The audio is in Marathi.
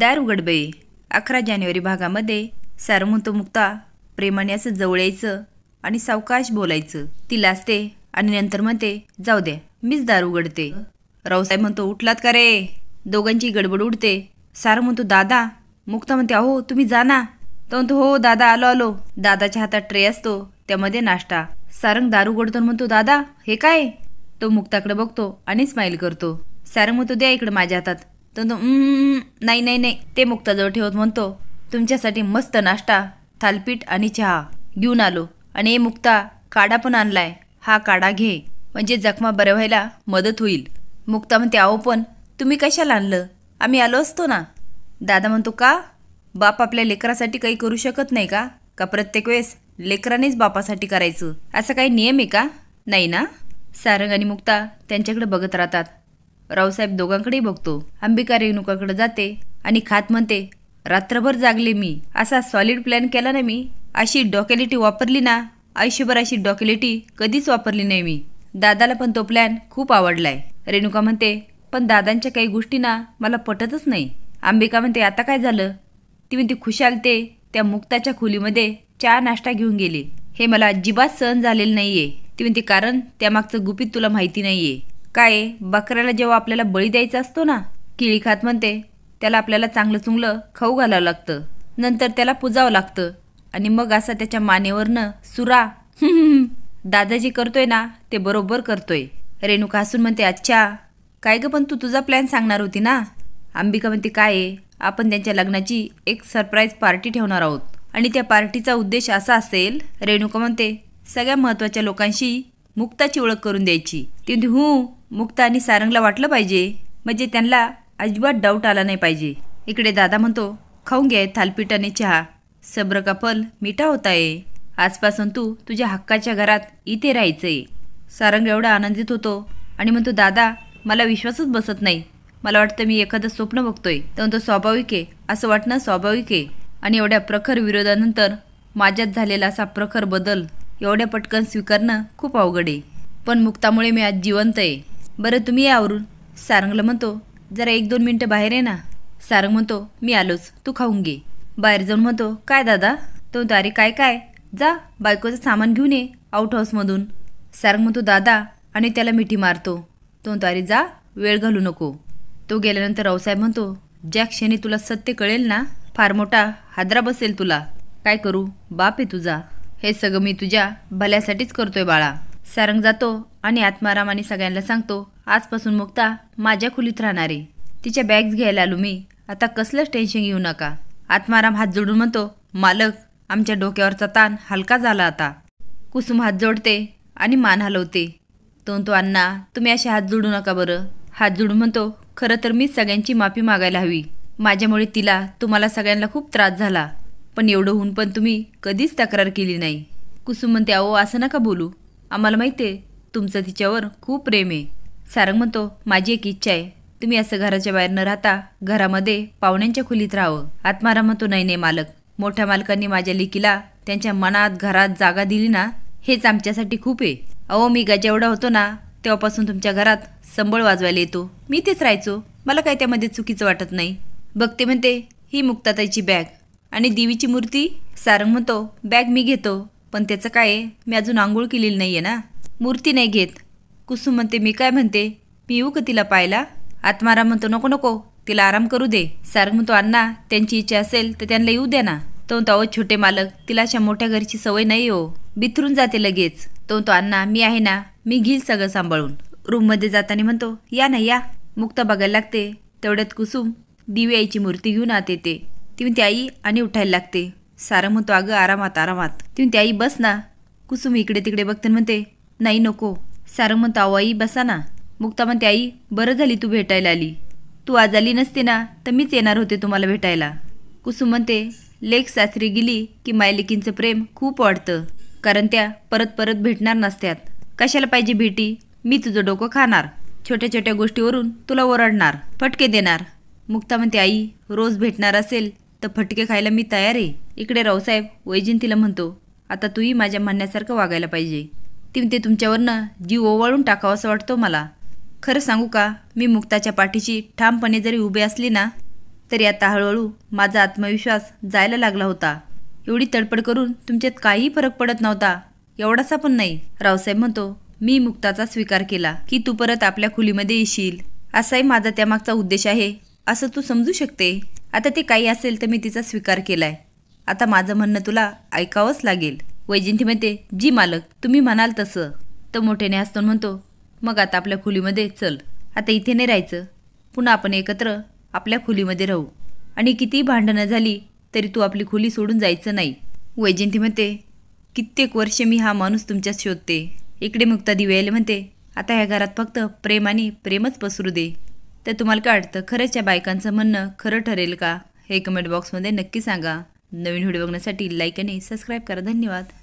दार उघडबे अकरा जानेवारी भागामध्ये मुक्ता प्रेमाने असं जवळ यायचं आणि सावकाश बोलायचं तिला असते आणि नंतर म्हणते जाऊ द्या मीच दार उघडते रावसाहेब म्हणतो उठलात का रे दोघांची गडबड उडते सार म्हणतो दादा मुक्ता म्हणते अहो तुम्ही जा ना तो म्हणतो हो दादा आलो आलो दादाच्या हातात ट्रे असतो त्यामध्ये नाश्ता सारंग दारू उघडतो म्हणतो दादा हे काय तो मुक्ताकडे बघतो आणि स्माईल करतो सारंग म्हणतो द्या इकडे माझ्या हातात तर तो नाही नाही नाही ते मुक्ताजवळ ठेवत म्हणतो तुमच्यासाठी मस्त नाश्ता थालपीठ आणि चहा घेऊन आलो आणि हे मुक्ता काढा पण आणलाय हा काढा घे म्हणजे जखमा बऱ्या व्हायला मदत होईल मुक्ता म्हणते आहो पण तुम्ही कशाला आणलं आम्ही आलो असतो ना दादा म्हणतो का बाप आपल्या लेकरासाठी काही करू शकत नाही का का प्रत्येक वेळेस लेकरानेच बापासाठी करायचं असा काही नियम आहे का नाही ना सारंग आणि मुक्ता त्यांच्याकडे बघत राहतात रावसाहेब दोघांकडे बघतो अंबिका रेणुकाकडे जाते आणि खात म्हणते रात्रभर जागले मी असा सॉलिड प्लॅन केला ना मी अशी डॉकेलिटी वापरली ना आयुष्यभर अशी डॉकेलिटी कधीच वापरली नाही मी दादाला पण तो प्लॅन खूप आवडलाय रेणुका म्हणते पण दादांच्या काही गोष्टी ना मला पटतच नाही अंबिका म्हणते आता काय झालं ती म्हणते खुशाल ते त्या मुक्ताच्या खोलीमध्ये चहा नाश्ता घेऊन गेले हे मला अजिबात सहन झालेलं नाहीये ती म्हणते कारण त्यामागचं गुपित तुला माहिती नाहीये काय बकऱ्याला जेव्हा आपल्याला बळी द्यायचा असतो ना खात म्हणते त्याला आपल्याला चांगलं चुंगलं खाऊ घालावं लागतं नंतर त्याला पुजावं लागतं आणि मग असा त्याच्या मानेवरनं सुरा दादाजी करतोय ना ते बरोबर करतोय रेणुका हसून म्हणते अच्छा काय गं पण तू तुझा प्लॅन सांगणार होती ना अंबिका म्हणते काय आहे आपण त्यांच्या लग्नाची एक सरप्राईज पार्टी ठेवणार आहोत आणि त्या पार्टीचा उद्देश असा असेल रेणुका म्हणते सगळ्या महत्त्वाच्या लोकांशी मुक्ताची ओळख करून द्यायची ते हू मुक्ता आणि सारंगला वाटलं पाहिजे म्हणजे त्यांना अजिबात डाऊट आला नाही पाहिजे इकडे दादा म्हणतो खाऊन घ्याय थालपीठ आणि चहा सब्र फल मिठा होता आहे आजपासून तू तुझ्या हक्काच्या घरात इथे राहायचंय सारंग एवढा आनंदित होतो आणि म्हणतो दादा मला विश्वासच बसत नाही मला वाटतं मी एखादं स्वप्न बघतोय तर म्हणतो स्वाभाविक आहे असं वाटणं स्वाभाविक आहे आणि एवढ्या प्रखर विरोधानंतर माझ्यात झालेला असा प्रखर बदल एवढ्या पटकन स्वीकारणं खूप अवघड आहे पण मुक्तामुळे मी आज जिवंत आहे बरं तुम्ही आवरून सारंगला म्हणतो जरा एक दोन मिनटं बाहेर आहे ना सारंग म्हणतो मी आलोच तू खाऊन घे बाहेर जाऊन म्हणतो काय दादा तो अरे काय काय जा बायकोचं सामान घेऊन ये आउट हाऊसमधून सारंग म्हणतो दादा आणि त्याला मिठी मारतो तो अरे जा वेळ घालू नको तो गेल्यानंतर रावसाहेब म्हणतो ज्या क्षणी तुला सत्य कळेल ना फार मोठा हादरा बसेल तुला काय करू बाप आहे तुझा हे सगळं मी तुझ्या भल्यासाठीच करतोय बाळा सारंग जातो आणि आत्माराम आणि सगळ्यांना सांगतो आजपासून मुक्ता माझ्या खोलीत राहणारे तिच्या बॅग्स घ्यायला आलो मी आता कसलंच टेन्शन घेऊ नका आत्माराम हात जोडून म्हणतो मालक आमच्या डोक्यावरचा ताण हलका झाला आता कुसुम हात जोडते आणि मान हलवते तो तो अण्णा तुम्ही असे हात जोडू नका बरं हात जोडून म्हणतो खरं तर मी सगळ्यांची माफी मागायला हवी माझ्यामुळे तिला तुम्हाला सगळ्यांना खूप त्रास झाला पण एवढं होऊन पण तुम्ही कधीच तक्रार केली नाही कुसुम म्हणते अहो असं नका बोलू आम्हाला माहिती आहे तुमचं तिच्यावर खूप प्रेम आहे सारंग म्हणतो माझी एक इच्छा आहे तुम्ही असं घराच्या बाहेर न राहता घरामध्ये पाहुण्यांच्या खोलीत राहावं आत्माराम म्हणतो नाही नाही मालक मोठ्या मालकांनी माझ्या लेकीला त्यांच्या मनात घरात जागा दिली ना हेच आमच्यासाठी खूप आहे अहो मी गजेवडा होतो ना तेव्हापासून तुमच्या घरात संबळ वाजवायला येतो मी तेच राहायचो मला काय त्यामध्ये चुकीचं वाटत नाही बघते म्हणते ही मुक्ताताईची बॅग आणि देवीची मूर्ती सारंग म्हणतो बॅग मी घेतो पण त्याचं काय मी अजून आंघोळ केलेली नाही आहे ना मूर्ती नाही घेत कुसुम म्हणते मी काय म्हणते मी येऊ का तिला पाहायला आत्माराम म्हणतो नको नको तिला आराम करू दे सारंग म्हणतो अण्णा त्यांची इच्छा असेल तर त्यांना येऊ द्या ना तो म्हणतो अहो छोटे मालक तिला अशा मोठ्या घरची सवय नाही हो बिथरून जाते लगेच तो म्हणतो अण्णा मी आहे ना मी घेईल सगळं सांभाळून रूममध्ये जाताना म्हणतो या ना या मुक्ता बघायला लागते तेवढ्यात कुसुम दिव्याईची मूर्ती घेऊन आत येते तिवून आई आणि उठायला लागते सारं म्हणतो अगं आरामात आरामात तिवून आई बस ना कुसुम इकडे तिकडे बघते म्हणते नाही नको सारं म्हणतो अहो आई बसा ना मुक्ता म्हणते आई बरं झाली तू भेटायला आली तू आज आली नसते ना तर मीच येणार होते तुम्हाला भेटायला कुसुम म्हणते लेख सासरी गेली की मायलेकींचं प्रेम खूप वाढतं कारण त्या परत परत भेटणार नसत्यात कशाला पाहिजे भेटी मी तुझं डोकं खाणार छोट्या छोट्या गोष्टीवरून तुला ओरडणार फटके देणार मुक्ता म्हणते आई रोज भेटणार असेल तर फटके खायला मी तयार आहे इकडे रावसाहेब वैजयंतीला म्हणतो आता तूही माझ्या म्हणण्यासारखं वागायला पाहिजे ती ते तुमच्यावरनं जीव ओवाळून टाकावा असं वाटतो मला खरं सांगू का मी मुक्ताच्या पाठीशी ठामपणे जरी उभे असली ना तरी आता हळूहळू माझा आत्मविश्वास जायला लागला होता एवढी तडपड करून तुमच्यात काहीही फरक पडत नव्हता एवढासा पण नाही रावसाहेब म्हणतो मी मुक्ताचा स्वीकार केला की तू परत आपल्या खुलीमध्ये येशील असाही माझा त्यामागचा उद्देश आहे असं तू समजू शकते आता ते काही असेल तर मी तिचा स्वीकार केला आता माझं म्हणणं तुला ऐकावंच लागेल वैजिंती म्हणते जी मालक तुम्ही म्हणाल तसं तर मोठ्याने हसतो म्हणतो मग आता आपल्या खोलीमध्ये चल आता इथे नाही राहायचं पुन्हा आपण एकत्र आपल्या खोलीमध्ये राहू आणि कितीही भांडणं झाली तरी तू आपली खोली सोडून जायचं नाही वैजयंती म्हणते कित्येक वर्ष मी हा माणूस तुमच्यात शोधते इकडे मुक्ता दिवेल म्हणते आता ह्या घरात फक्त प्रेम आणि प्रेमच पसरू दे तर तुम्हाला काय वाटतं खरंच या बायकांचं म्हणणं खरं ठरेल का हे कमेंट बॉक्समध्ये नक्की सांगा नवीन व्हिडिओ बघण्यासाठी लाईक आणि सबस्क्राईब करा धन्यवाद